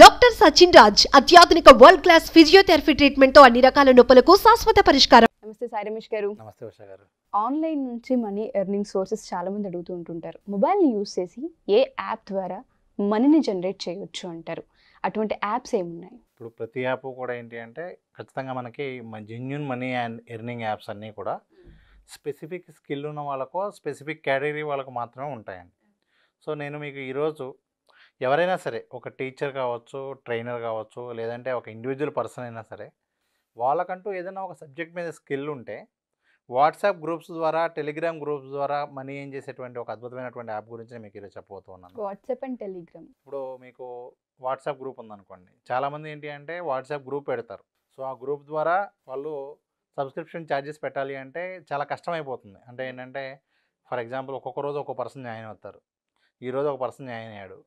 Doctor Sachin Raj అత్యాధునిక world class physiotherapy treatment తో అన్ని రకాల నొప్పులకు శాశ్వత పరిష్కారం నమస్తే సాయి రమేష్ గారు నమస్తే ఉషా గారు ఆన్లైన్ నుంచి మనీ ఎర్నింగ్ సోర్సెస్ చాలా మంది అడుగుతూ ఉంటుంటారు మొబైల్ని యూస్ చేసి ఏ యాప్ ద్వారా మనీని జనరేట్ చేయొచ్చు అంటారు అటువంటి యాప్స్ ఏమున్నాయి ఇప్పుడు ప్రతి యాప్ కూడా ఏంటి అంటే ఖచ్చితంగా మనకి genuine money and earning apps అన్నీ కూడా స్పెసిఫిక్ స్కిల్ ఉన్న వాళ్ళకు స్పెసిఫిక్ కేటగిరీ వాళ్ళకు మాత్రమే ఉంటాయండి సో నేను మీకు ఈరోజు ఎవరైనా సరే ఒక టీచర్ కావచ్చు ట్రైనర్ కావచ్చు లేదంటే ఒక ఇండివిజువల్ పర్సన్ అయినా సరే వాళ్ళకంటూ ఏదైనా ఒక సబ్జెక్ట్ మీద స్కిల్ ఉంటే వాట్సాప్ గ్రూప్స్ ద్వారా టెలిగ్రామ్ గ్రూప్స్ ద్వారా మనీ ఏం చేసేటువంటి ఒక అద్భుతమైనటువంటి యాప్ గురించి మీకు ఈరోజు చెప్పబోతున్నాను వాట్సాప్ అండ్ టెలిగ్రామ్ ఇప్పుడు మీకు వాట్సాప్ గ్రూప్ ఉందనుకోండి చాలామంది ఏంటి అంటే వాట్సాప్ గ్రూప్ పెడతారు సో ఆ గ్రూప్ ద్వారా వాళ్ళు సబ్స్క్రిప్షన్ ఛార్జెస్ పెట్టాలి అంటే చాలా కష్టమైపోతుంది అంటే ఏంటంటే ఫర్ ఎగ్జాంపుల్ ఒక్కొక్క రోజు ఒక్కొక్క పర్సన్ జాయిన్ అవుతారు ఈరోజు ఒక పర్సన్ జాయిన్ అయ్యాడు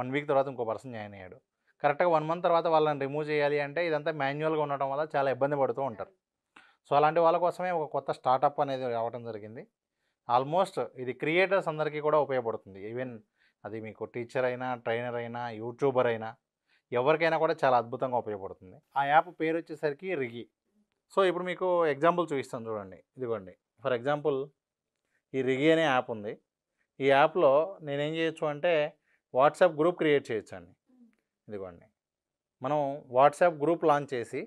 వన్ వీక్ తర్వాత ఇంకో పర్సన్ జాయిన్ అయ్యాడు కరెక్ట్గా వన్ మంత్ తర్వాత వాళ్ళని రిమూవ్ చేయాలి అంటే ఇదంతా మాన్యువల్గా ఉండటం వల్ల చాలా ఇబ్బంది పడుతూ ఉంటారు సో అలాంటి వాళ్ళ కోసమే ఒక కొత్త స్టార్టప్ అనేది రావడం జరిగింది ఆల్మోస్ట్ ఇది క్రియేటర్స్ అందరికీ కూడా ఉపయోగపడుతుంది ఈవెన్ అది మీకు టీచర్ అయినా ట్రైనర్ అయినా యూట్యూబర్ అయినా ఎవరికైనా కూడా చాలా అద్భుతంగా ఉపయోగపడుతుంది ఆ యాప్ పేరు వచ్చేసరికి రిగి సో ఇప్పుడు మీకు ఎగ్జాంపుల్ చూపిస్తాను చూడండి ఇదిగోండి ఫర్ ఎగ్జాంపుల్ ఈ రిగి అనే యాప్ ఉంది ఈ యాప్లో నేనేం చేయొచ్చు అంటే వాట్సాప్ గ్రూప్ క్రియేట్ అండి ఇదిగోండి మనం వాట్సాప్ గ్రూప్ లాంచ్ చేసి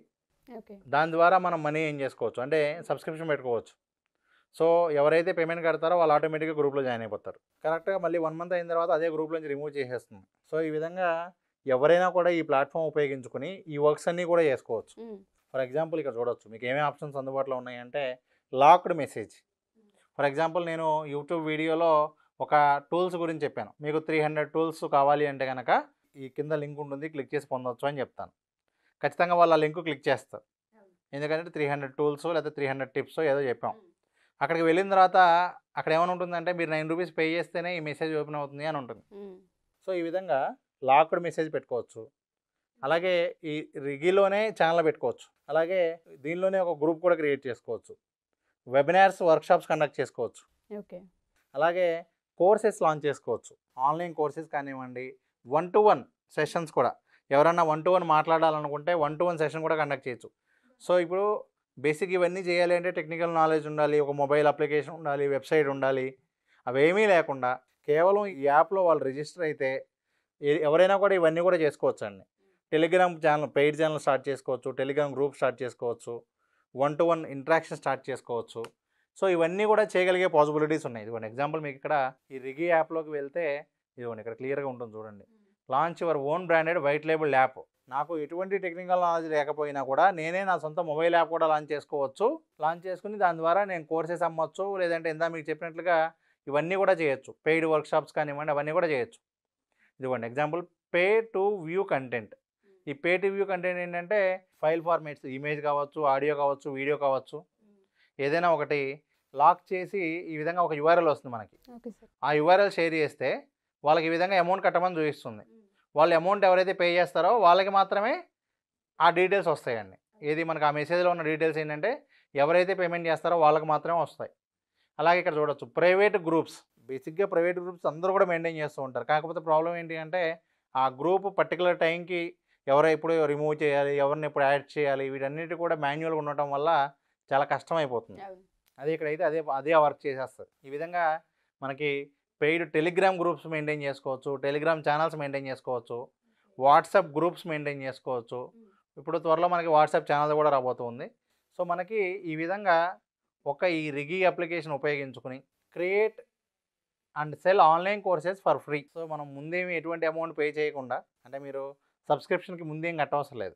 దాని ద్వారా మనం మనీ ఏం చేసుకోవచ్చు అంటే సబ్స్క్రిప్షన్ పెట్టుకోవచ్చు సో ఎవరైతే పేమెంట్ కడతారో వాళ్ళు ఆటోమేటిక్గా గ్రూప్లో జాయిన్ అయిపోతారు కరెక్ట్గా మళ్ళీ వన్ మంత్ అయిన తర్వాత అదే గ్రూప్లో నుంచి రిమూవ్ చేసేస్తుంది సో ఈ విధంగా ఎవరైనా కూడా ఈ ప్లాట్ఫామ్ ఉపయోగించుకుని ఈ వర్క్స్ అన్నీ కూడా చేసుకోవచ్చు ఫర్ ఎగ్జాంపుల్ ఇక్కడ చూడవచ్చు మీకు ఏమేమి ఆప్షన్స్ అందుబాటులో ఉన్నాయంటే లాక్డ్ మెసేజ్ ఫర్ ఎగ్జాంపుల్ నేను యూట్యూబ్ వీడియోలో ఒక టూల్స్ గురించి చెప్పాను మీకు త్రీ హండ్రెడ్ టూల్స్ కావాలి అంటే కనుక ఈ కింద లింక్ ఉంటుంది క్లిక్ చేసి పొందవచ్చు అని చెప్తాను ఖచ్చితంగా వాళ్ళు ఆ లింక్ క్లిక్ చేస్తారు ఎందుకంటే త్రీ హండ్రెడ్ టూల్స్ లేకపోతే త్రీ హండ్రెడ్ టిప్స్ ఏదో చెప్పాం అక్కడికి వెళ్ళిన తర్వాత అక్కడ ఏమైనా ఉంటుందంటే మీరు నైన్ రూపీస్ పే చేస్తేనే ఈ మెసేజ్ ఓపెన్ అవుతుంది అని ఉంటుంది సో ఈ విధంగా లాక్డ్ మెసేజ్ పెట్టుకోవచ్చు అలాగే ఈ రిగిలోనే ఛానల్ పెట్టుకోవచ్చు అలాగే దీనిలోనే ఒక గ్రూప్ కూడా క్రియేట్ చేసుకోవచ్చు వెబినార్స్ వర్క్షాప్స్ కండక్ట్ చేసుకోవచ్చు ఓకే అలాగే కోర్సెస్ లాంచ్ చేసుకోవచ్చు ఆన్లైన్ కోర్సెస్ కానివ్వండి వన్ టు వన్ సెషన్స్ కూడా ఎవరన్నా వన్ టు వన్ మాట్లాడాలనుకుంటే వన్ టు వన్ సెషన్ కూడా కండక్ట్ చేయొచ్చు సో ఇప్పుడు బేసిక్ ఇవన్నీ చేయాలి అంటే టెక్నికల్ నాలెడ్జ్ ఉండాలి ఒక మొబైల్ అప్లికేషన్ ఉండాలి వెబ్సైట్ ఉండాలి అవేమీ లేకుండా కేవలం ఈ యాప్లో వాళ్ళు రిజిస్టర్ అయితే ఎవరైనా కూడా ఇవన్నీ కూడా చేసుకోవచ్చండి Telegram channel paid channel start చేసుకోవచ్చు టెలిగ్రామ్ గ్రూప్ స్టార్ట్ చేసుకోవచ్చు one to one interaction start చేసుకోవచ్చు సో ఇవన్నీ కూడా చేయగలిగే పాసిబిలిటీస్ ఉన్నాయి ఇదిగోండి ఎగ్జాంపుల్ మీకు ఇక్కడ ఈ రిగి యాప్లోకి వెళ్తే ఇదిగోండి ఇక్కడ క్లియర్గా ఉంటుంది చూడండి launch your own branded white label app నాకు ఎటువంటి టెక్నికల్ నాలెడ్జ్ లేకపోయినా కూడా నేనే నా సొంత మొబైల్ యాప్ కూడా లాంచ్ చేసుకోవచ్చు లాంచ్ చేసుకుని దాని ద్వారా నేను కోర్సెస్ అమ్మొచ్చు లేదంటే ఇందా మీకు చెప్పినట్లుగా ఇవన్నీ కూడా చేయొచ్చు పెయిడ్ వర్క్షాప్స్ కానివ్వండి అవన్నీ కూడా చేయొచ్చు ఇదిగోండి example pay to view content ఈ పే టు వ్యూ కంటెంట్ ఏంటంటే ఫైల్ ఫార్మేట్స్ ఇమేజ్ కావచ్చు ఆడియో కావచ్చు వీడియో కావచ్చు ఏదైనా ఒకటి లాక్ చేసి ఈ విధంగా ఒక యుఆర్ఎల్ వస్తుంది మనకి ఆ యుఆర్ఎల్ షేర్ చేస్తే వాళ్ళకి ఈ విధంగా అమౌంట్ కట్టమని చూపిస్తుంది వాళ్ళు అమౌంట్ ఎవరైతే పే చేస్తారో వాళ్ళకి మాత్రమే ఆ డీటెయిల్స్ వస్తాయండి ఏది మనకు ఆ మెసేజ్లో ఉన్న డీటెయిల్స్ ఏంటంటే ఎవరైతే పేమెంట్ చేస్తారో వాళ్ళకి మాత్రమే వస్తాయి అలాగే ఇక్కడ చూడొచ్చు ప్రైవేట్ గ్రూప్స్ బేసిక్గా ప్రైవేట్ గ్రూప్స్ అందరూ కూడా మెయింటైన్ చేస్తూ ఉంటారు కాకపోతే ప్రాబ్లం ఏంటి అంటే ఆ గ్రూప్ పర్టికులర్ టైంకి ఎవరు ఎప్పుడు రిమూవ్ చేయాలి ఎవరిని ఎప్పుడు యాడ్ చేయాలి వీటన్నిటి కూడా మాన్యువల్గా ఉండటం వల్ల చాలా కష్టమైపోతుంది అది ఇక్కడైతే అదే అదే వర్క్ చేసేస్తుంది ఈ విధంగా మనకి పెయిడ్ టెలిగ్రామ్ గ్రూప్స్ మెయింటైన్ చేసుకోవచ్చు టెలిగ్రామ్ ఛానల్స్ మెయింటైన్ చేసుకోవచ్చు వాట్సాప్ గ్రూప్స్ మెయింటైన్ చేసుకోవచ్చు ఇప్పుడు త్వరలో మనకి వాట్సాప్ ఛానల్ కూడా రాబోతుంది సో మనకి ఈ విధంగా ఒక ఈ రిగి అప్లికేషన్ ఉపయోగించుకుని create and sell online courses for free so మనం ముందేమి ఎటువంటి అమౌంట్ పే చేయకుండా అంటే మీరు సబ్స్క్రిప్షన్కి ముందేం కట్టవసరం లేదు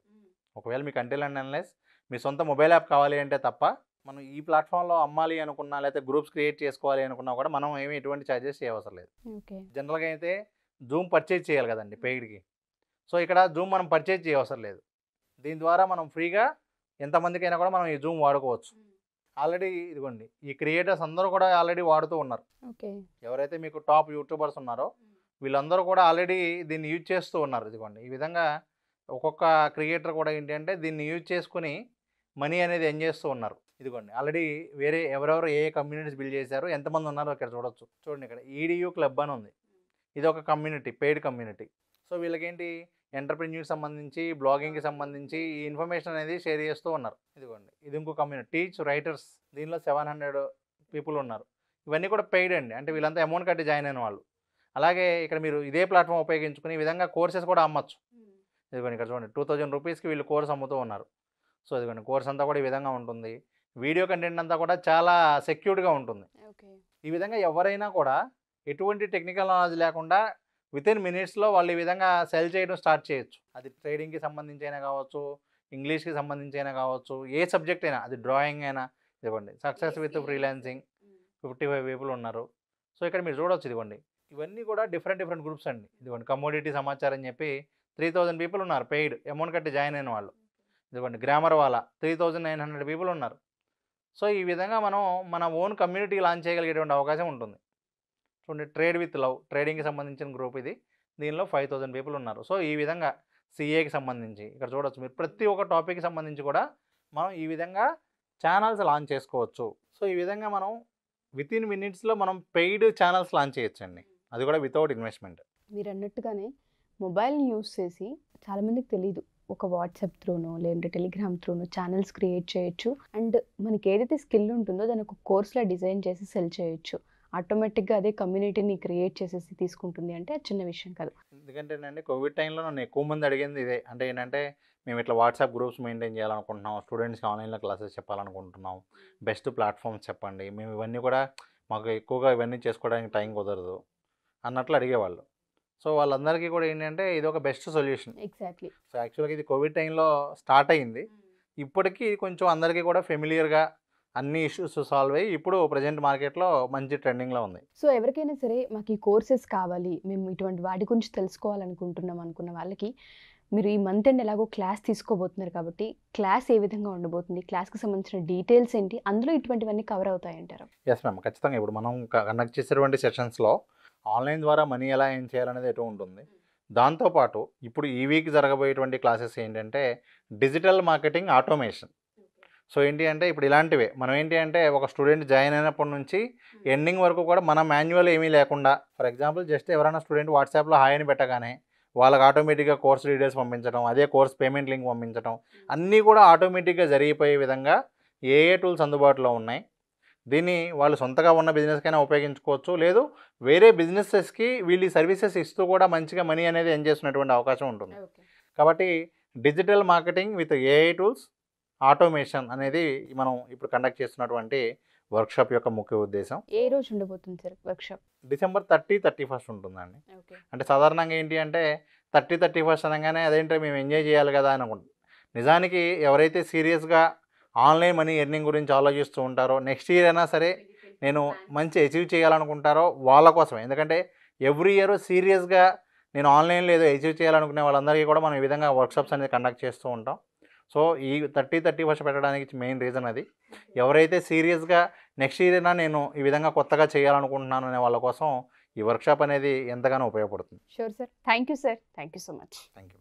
ఒకవేళ మీకు అంటే అండ్ అన్లెస్ మీ సొంత మొబైల్ యాప్ కావాలి అంటే తప్ప మనం ఈ ప్లాట్ఫామ్లో అమ్మాలి అనుకున్నా లేకపోతే గ్రూప్స్ క్రియేట్ చేసుకోవాలి అనుకున్నా కూడా మనం ఏమి ఎటువంటి ఛార్జెస్ చేయవసరం లేదు జనరల్గా అయితే జూమ్ పర్చేజ్ చేయాలి కదండి పెయిడ్కి సో ఇక్కడ జూమ్ మనం పర్చేజ్ చేయవసరం లేదు దీని ద్వారా మనం ఫ్రీగా ఎంతమందికైనా కూడా మనం ఈ జూమ్ వాడుకోవచ్చు ఆల్రెడీ ఇదిగోండి ఈ క్రియేటర్స్ అందరూ కూడా ఆల్రెడీ వాడుతూ ఉన్నారు ఎవరైతే మీకు టాప్ యూట్యూబర్స్ ఉన్నారో వీళ్ళందరూ కూడా ఆల్రెడీ దీన్ని యూజ్ చేస్తూ ఉన్నారు ఇదిగోండి ఈ విధంగా ఒక్కొక్క క్రియేటర్ కూడా ఏంటంటే దీన్ని యూజ్ చేసుకుని మనీ అనేది ఏం చేస్తూ ఉన్నారు ఇదిగోండి ఆల్రెడీ వేరే ఎవరెవరు ఏ కమ్యూనిటీస్ బిల్డ్ చేశారు ఎంతమంది ఉన్నారో ఇక్కడ చూడొచ్చు చూడండి ఇక్కడ ఈడియూ e క్లబ్ అని ఉంది ఇది ఒక కమ్యూనిటీ పెయిడ్ కమ్యూనిటీ సో వీళ్ళకేంటి ఎంటర్ప్రెన్యూర్ సంబంధించి బ్లాగింగ్కి సంబంధించి ఈ ఇన్ఫర్మేషన్ అనేది షేర్ చేస్తూ ఉన్నారు ఇదిగోండి ఇది ఇంకో కమ్యూనిటీ టీచ్ రైటర్స్ దీనిలో సెవెన్ హండ్రెడ్ పీపుల్ ఉన్నారు ఇవన్నీ కూడా పెయిడ్ అండి అంటే వీళ్ళంతా అమౌంట్ కట్టి జాయిన్ అయిన వాళ్ళు అలాగే ఇక్కడ మీరు ఇదే ప్లాట్ఫామ్ ఉపయోగించుకుని ఈ విధంగా కోర్సెస్ కూడా అమ్మచ్చు ఇదిగోండి ఇక్కడ చూడండి టూ థౌజండ్ రూపీస్కి వీళ్ళు కోర్స్ అమ్ముతూ ఉన్నారు సో ఇదిగోండి కోర్స్ అంతా కూడా ఈ విధంగా ఉంటుంది వీడియో కంటెంట్ అంతా కూడా చాలా సెక్యూర్డ్గా ఉంటుంది ఈ విధంగా ఎవరైనా కూడా ఎటువంటి టెక్నికల్ నాలెడ్జ్ లేకుండా విత్ ఇన్ మినిట్స్లో వాళ్ళు ఈ విధంగా సెల్ చేయడం స్టార్ట్ చేయొచ్చు అది ట్రేడింగ్కి సంబంధించి అయినా కావచ్చు ఇంగ్లీష్కి సంబంధించి అయినా కావచ్చు ఏ సబ్జెక్ట్ అయినా అది డ్రాయింగ్ అయినా ఇదిగోండి success with freelancing mm. Fifty five people ఉన్నారు సో ఇక్కడ మీరు చూడవచ్చు ఇదిగోండి ఇవన్నీ కూడా డిఫరెంట్ డిఫరెంట్ గ్రూప్స్ అండి ఇదిగోండి కమోడిటీ సమాచారం చెప్పి త్రీ థౌజండ్ పీపుల్ ఉన్నారు పెయిడ్ అమౌంట్ కట్టి జాయిన్ అయిన వాళ్ళు ఇదిగోండి గ్రామర్ వాళ్ళ three thousand nine hundred people ఉన్నారు సో ఈ విధంగా మనం మన ఓన్ కమ్యూనిటీ లాంచ్ చేయగలిగేటువంటి అవకాశం ఉంటుంది చూడండి ట్రేడ్ విత్ లవ్ ట్రేడింగ్కి సంబంధించిన గ్రూప్ ఇది దీనిలో ఫైవ్ థౌజండ్ పీపుల్ ఉన్నారు సో ఈ విధంగా సిఏకి సంబంధించి ఇక్కడ చూడవచ్చు మీరు ప్రతి ఒక్క టాపిక్కి సంబంధించి కూడా మనం ఈ విధంగా ఛానల్స్ లాంచ్ చేసుకోవచ్చు సో ఈ విధంగా మనం విత్ ఇన్ మినిట్స్లో మనం పెయిడ్ ఛానల్స్ లాంచ్ చేయొచ్చండి అది కూడా వితౌట్ ఇన్వెస్ట్మెంట్ మీరు అన్నట్టుగానే మొబైల్ని యూస్ చేసి చాలామందికి తెలియదు ఒక వాట్సాప్ త్రూనో లేదంటే టెలిగ్రామ్ త్రూనో ఛానల్స్ క్రియేట్ చేయొచ్చు అండ్ మనకి ఏదైతే స్కిల్ ఉంటుందో దాని ఒక కోర్స్లో డిజైన్ చేసి సెల్ చేయొచ్చు ఆటోమేటిక్గా అదే కమ్యూనిటీని క్రియేట్ చేసేసి తీసుకుంటుంది అంటే అది చిన్న విషయం కాదు ఎందుకంటే అండి కోవిడ్ టైంలో నన్ను ఎక్కువ మంది అడిగింది ఇదే అంటే ఏంటంటే మేము ఇట్లా వాట్సాప్ గ్రూప్స్ మెయింటైన్ చేయాలనుకుంటున్నాం స్టూడెంట్స్కి ఆన్లైన్లో క్లాసెస్ చెప్పాలనుకుంటున్నాం బెస్ట్ ప్లాట్ఫామ్స్ చెప్పండి మేము ఇవన్నీ కూడా మాకు ఎక్కువగా ఇవన్నీ చేసుకోవడానికి టైం కుదరదు అన్నట్లు అడిగేవాళ్ళు సో వాళ్ళందరికీ కూడా ఏంటంటే ఇది ఒక బెస్ట్ సొల్యూషన్ ఎగ్జాక్ట్లీ సో యాక్చువల్గా ఇది కోవిడ్ టైంలో స్టార్ట్ అయింది hmm. ఇప్పటికీ కొంచెం అందరికీ కూడా ఫెమిలియర్గా అన్ని ఇష్యూస్ సాల్వ్ అయ్యి ఇప్పుడు ప్రజెంట్ మార్కెట్లో మంచి ట్రెండింగ్లో ఉంది సో ఎవరికైనా సరే మాకు ఈ కోర్సెస్ కావాలి మేము ఇటువంటి వాటి గురించి తెలుసుకోవాలనుకుంటున్నాం అనుకున్న వాళ్ళకి మీరు ఈ మంత్ ఎండ్ ఎలాగో క్లాస్ తీసుకోబోతున్నారు కాబట్టి క్లాస్ ఏ విధంగా ఉండబోతుంది క్లాస్కి సంబంధించిన డీటెయిల్స్ ఏంటి అందులో ఇటువంటివన్నీ కవర్ అవుతాయంటారు ఎస్ మ్యామ్ ఖచ్చితంగా ఇప్పుడు మనం కండక్ట్ చేసేటువంటి సెషన్స్లో ఆన్లైన్ ద్వారా మనీ ఎలా ఏం చేయాలనేది ఎటు ఉంటుంది దాంతోపాటు ఇప్పుడు ఈ వీక్ జరగబోయేటువంటి క్లాసెస్ ఏంటంటే డిజిటల్ మార్కెటింగ్ ఆటోమేషన్ సో ఏంటి అంటే ఇప్పుడు ఇలాంటివే మనం ఏంటి అంటే ఒక స్టూడెంట్ జాయిన్ అయినప్పటి నుంచి ఎండింగ్ వరకు కూడా మనం మాన్యువల్ ఏమీ లేకుండా ఫర్ ఎగ్జాంపుల్ జస్ట్ ఎవరైనా స్టూడెంట్ వాట్సాప్లో హాయ్ అని పెట్టగానే వాళ్ళకి ఆటోమేటిక్గా కోర్స్ డీటెయిల్స్ పంపించడం అదే కోర్స్ పేమెంట్ లింక్ పంపించడం అన్నీ కూడా ఆటోమేటిక్గా జరిగిపోయే విధంగా ఏ ఏ టూల్స్ అందుబాటులో ఉన్నాయి దీన్ని వాళ్ళు సొంతగా ఉన్న బిజినెస్కైనా ఉపయోగించుకోవచ్చు లేదు వేరే బిజినెసెస్కి వీళ్ళు సర్వీసెస్ ఇస్తూ కూడా మంచిగా మనీ అనేది ఎన్ చేసినటువంటి అవకాశం ఉంటుంది కాబట్టి digital marketing with AI tools automation అనేది మనం ఇప్పుడు కండక్ట్ చేస్తున్నటువంటి వర్క్షాప్ యొక్క ముఖ్య ఉద్దేశం ఏ రోజు ఉండబోతుంది sir workshop December thirty thirty first ఉంటుందండి అంటే సాధారణంగా ఏంటి అంటే థర్టీ థర్టీ ఫస్ట్ అనగానే అదేంటో మేము ఎంజాయ్ చేయాలి కదా అనుకుంటాం నిజానికి ఎవరైతే సీరియస్గా ఆన్లైన్ మనీ ఎర్నింగ్ గురించి ఆలోచిస్తూ ఉంటారో నెక్స్ట్ ఇయర్ అయినా సరే నేను మంచి అచీవ్ చేయాలనుకుంటారో వాళ్ళ కోసమే ఎందుకంటే ఎవ్రీ ఇయర్ సీరియస్గా నేను ఆన్లైన్లో ఏదో అచీవ్ చేయాలనుకునే వాళ్ళందరికీ కూడా మనం ఈ విధంగా వర్క్షాప్స్ అనేది కండక్ట్ చేస్తూ ఉంటాం సో ఈ థర్టీ థర్టీ ఫస్ట్ పెట్టడానికి మెయిన్ రీజన్ అది ఎవరైతే సీరియస్గా నెక్స్ట్ ఇయర్ అయినా నేను ఈ విధంగా కొత్తగా చేయాలనుకుంటున్నాను అనే వాళ్ళ కోసం ఈ వర్క్షాప్ అనేది ఎంతగానో ఉపయోగపడుతుంది sure sir thank you sir thank you so much thank you